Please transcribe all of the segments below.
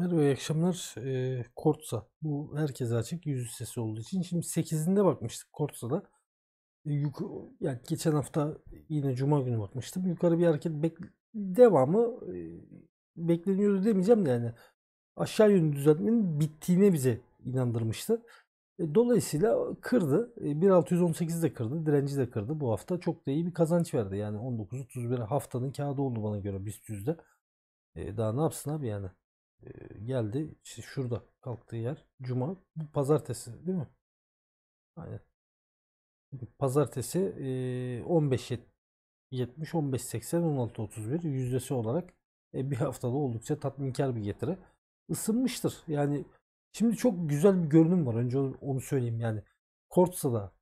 Merhaba iyi akşamlar. E, Kortsa. Bu herkese açık yüz sesi olduğu için. Şimdi 8'inde bakmıştık Kortsa'da. E, yuk yani geçen hafta yine cuma günü bakmıştım. Yukarı bir hareket bek devamı e, bekleniyordu demeyeceğim de yani aşağı yönlü düzeltmenin bittiğine bize inandırmıştı. E, dolayısıyla kırdı. E, 1.618'i de kırdı. Direnci de kırdı bu hafta. Çok da iyi bir kazanç verdi. Yani 19.31 haftanın kağıdı oldu bana göre BIST yüzde. E, daha ne yapsın abi yani. Ee, geldi. İşte şurada kalktığı yer. Cuma. Bu pazartesi değil mi? Aynen. Pazartesi 15.70-15.80-16.31 ee, yüzdesi olarak e, bir haftada oldukça tatminkar bir getiri. Isınmıştır. Yani şimdi çok güzel bir görünüm var. Önce onu söyleyeyim yani. Kortsa'da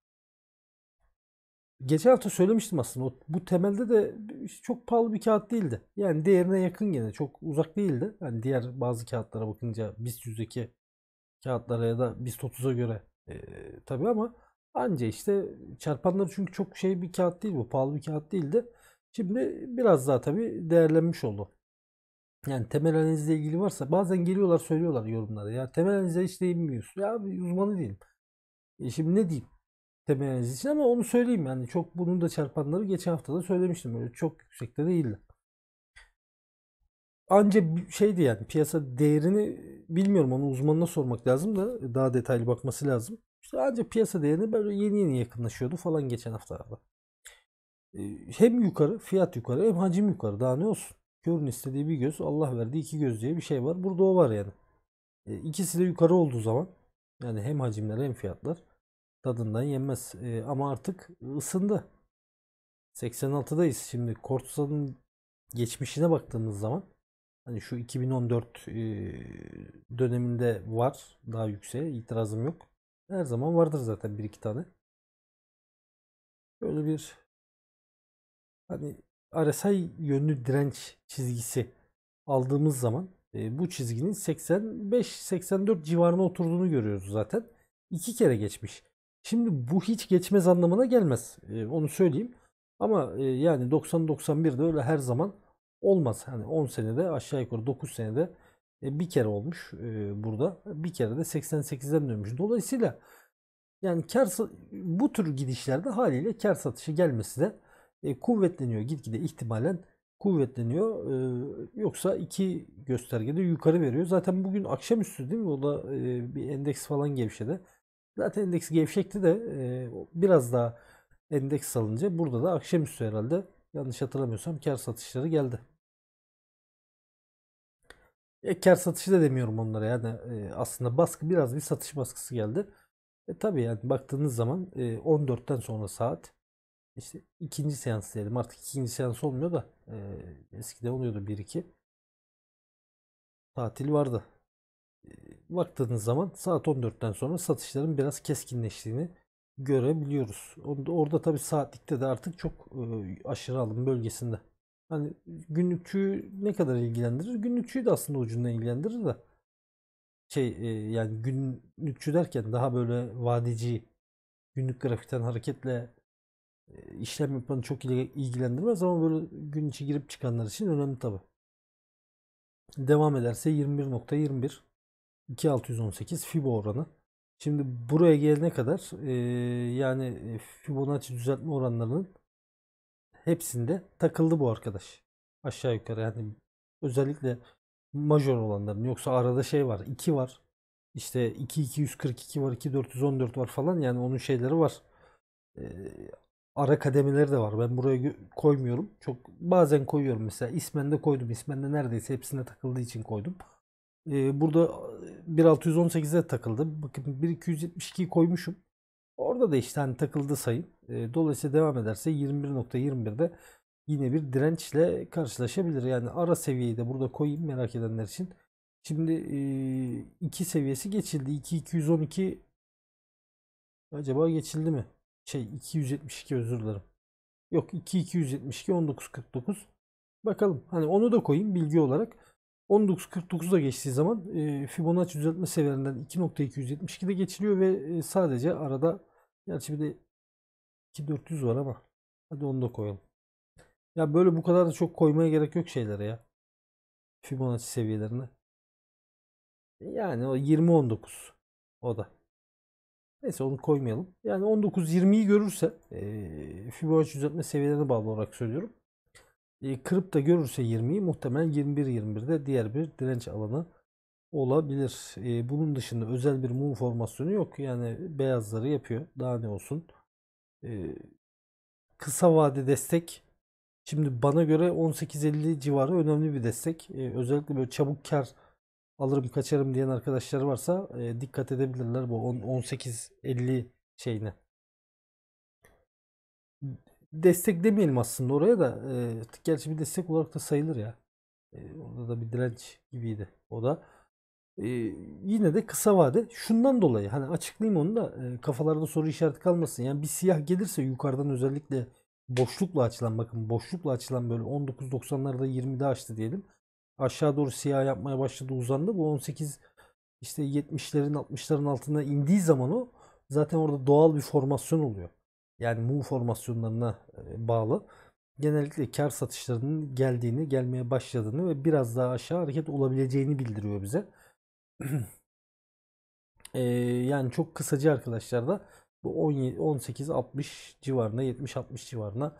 geçen hafta söylemiştim aslında. O, bu temelde de çok pahalı bir kağıt değildi. Yani değerine yakın gene. Çok uzak değildi. Yani diğer bazı kağıtlara bakınca BIST 100'deki kağıtlara ya da BIST 30'a göre e, tabii ama anca işte çarpanları çünkü çok şey bir kağıt değil bu. Pahalı bir kağıt değildi. Şimdi biraz daha tabii değerlenmiş oldu. Yani temel analizle ilgili varsa bazen geliyorlar söylüyorlar yorumlara ya temel analize hiç değinmiyorsun. Ya bir uzmanı değilim. E şimdi ne diyeyim? temeliniz için ama onu söyleyeyim yani çok bunun da çarpanları geçen hafta da söylemiştim öyle çok yüksekte değildi. Anca şeydi yani piyasa değerini bilmiyorum onu uzmanına sormak lazım da daha detaylı bakması lazım. İşte anca piyasa değerini böyle yeni yeni yakınlaşıyordu falan geçen hafta haftalarda. Ee, hem yukarı fiyat yukarı hem hacim yukarı daha ne olsun. görün istediği bir göz Allah verdi iki göz diye bir şey var. Burada o var yani. Ee, ikisi de yukarı olduğu zaman yani hem hacimler hem fiyatlar tadından yenmez. E, ama artık ısındı. 86'dayız şimdi. Kortuzan'ın geçmişine baktığımız zaman hani şu 2014 e, döneminde var daha yüksek itirazım yok. Her zaman vardır zaten bir iki tane. Böyle bir hani RSI yönlü direnç çizgisi aldığımız zaman e, bu çizginin 85-84 civarına oturduğunu görüyoruz zaten. İki kere geçmiş. Şimdi bu hiç geçmez anlamına gelmez. E, onu söyleyeyim. Ama e, yani 90-91'de öyle her zaman olmaz. Hani 10 senede aşağı yukarı 9 senede e, bir kere olmuş e, burada. Bir kere de 88'den dönmüş. Dolayısıyla yani kar bu tür gidişlerde haliyle kar satışı gelmesi de e, kuvvetleniyor. Gitgide ihtimalen kuvvetleniyor. E, yoksa iki göstergede yukarı veriyor. Zaten bugün akşamüstü değil mi? O da e, bir endeks falan gevşedi. Zaten endeks gevşekti de e, biraz daha endeks alınca burada da akşamüstü herhalde yanlış hatırlamıyorsam kar satışları geldi. E, kar satışı da demiyorum onlara yani e, aslında baskı biraz bir satış baskısı geldi. E, tabii yani baktığınız zaman e, 14'ten sonra saat işte ikinci seans diyelim artık ikinci seans olmuyor da e, eskiden oluyordu 1-2 tatil vardı baktığınız zaman saat 14'ten sonra satışların biraz keskinleştiğini görebiliyoruz. Orada tabii saatlikte de artık çok e, aşırı alım bölgesinde. Hani günlükçüyü ne kadar ilgilendirir? Günlükçüyü de aslında ucundan ilgilendirir de şey e, yani günlükçü derken daha böyle vadici günlük grafikten hareketle e, işlem yapanı çok ilgilendirmez ama böyle gün içi girip çıkanlar için önemli tabi. Devam ederse 21.21 .21. 2618 FIBO oranı. Şimdi buraya gelene kadar e, yani Fibonacci düzeltme oranlarının hepsinde takıldı bu arkadaş. Aşağı yukarı yani özellikle major olanların yoksa arada şey var 2 var İşte 2242 var 2414 var falan yani onun şeyleri var. E, ara kademeleri de var. Ben buraya koymuyorum. Çok bazen koyuyorum mesela. İsmen koydum. İsmen neredeyse hepsine takıldığı için koydum. E, burada 1618'e takıldı. Bakın 1272'yi koymuşum. Orada da işte hani takıldı sayı. E, ee, dolayısıyla devam ederse 21.21'de yine bir dirençle karşılaşabilir. Yani ara seviyeyi de burada koyayım merak edenler için. Şimdi 2 e, ee, seviyesi geçildi. 2212 acaba geçildi mi? Şey 272 özür dilerim. Yok 2272 1949. Bakalım hani onu da koyayım bilgi olarak. 19.49'da geçtiği zaman e, Fibonacci düzeltme seviyelerinden 2.272'de geçiliyor ve e, sadece arada gerçi bir de 2400 var ama hadi onu da koyalım. Ya böyle bu kadar da çok koymaya gerek yok şeylere ya. Fibonacci seviyelerine. Yani o 20-19 o da. Neyse onu koymayalım. Yani 19-20'yi görürse e, Fibonacci düzeltme seviyelerine bağlı olarak söylüyorum. Ee, kırıp da görürse 20'yi muhtemelen 21-21'de diğer bir direnç alanı olabilir. Ee, bunun dışında özel bir mum formasyonu yok. Yani beyazları yapıyor. Daha ne olsun. Ee, kısa vade destek şimdi bana göre 18.50 civarı önemli bir destek. özellikle böyle çabuk kar alırım kaçarım diyen arkadaşlar varsa e, dikkat edebilirler bu 18.50 şeyine. Destek demeyelim aslında oraya da. E, gerçi bir destek olarak da sayılır ya. E, orada da bir direnç gibiydi o da. E, yine de kısa vade. Şundan dolayı hani açıklayayım onu da e, kafalarda soru işareti kalmasın. Yani bir siyah gelirse yukarıdan özellikle boşlukla açılan bakın boşlukla açılan böyle 19.90'larda 20'de açtı diyelim. Aşağı doğru siyah yapmaya başladı uzandı. Bu 18 işte 70'lerin 60'ların altına indiği zaman o zaten orada doğal bir formasyon oluyor yani mu formasyonlarına e, bağlı genellikle kar satışlarının geldiğini, gelmeye başladığını ve biraz daha aşağı hareket olabileceğini bildiriyor bize. e, yani çok kısaca arkadaşlar da bu 18-60 civarına, 70-60 civarına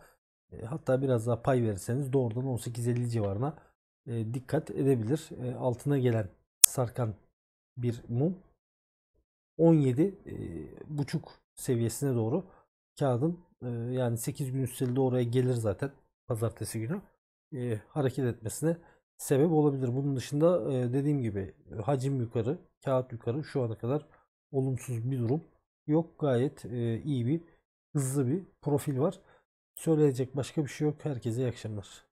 e, hatta biraz daha pay verirseniz doğrudan 18-50 civarına e, dikkat edebilir. E, altına gelen sarkan bir mum 17 e, buçuk seviyesine doğru kağıdın yani 8 gün üstünde oraya gelir zaten pazartesi günü hareket etmesine sebep olabilir. Bunun dışında dediğim gibi hacim yukarı, kağıt yukarı şu ana kadar olumsuz bir durum yok. Gayet iyi bir hızlı bir profil var. Söyleyecek başka bir şey yok. Herkese iyi akşamlar.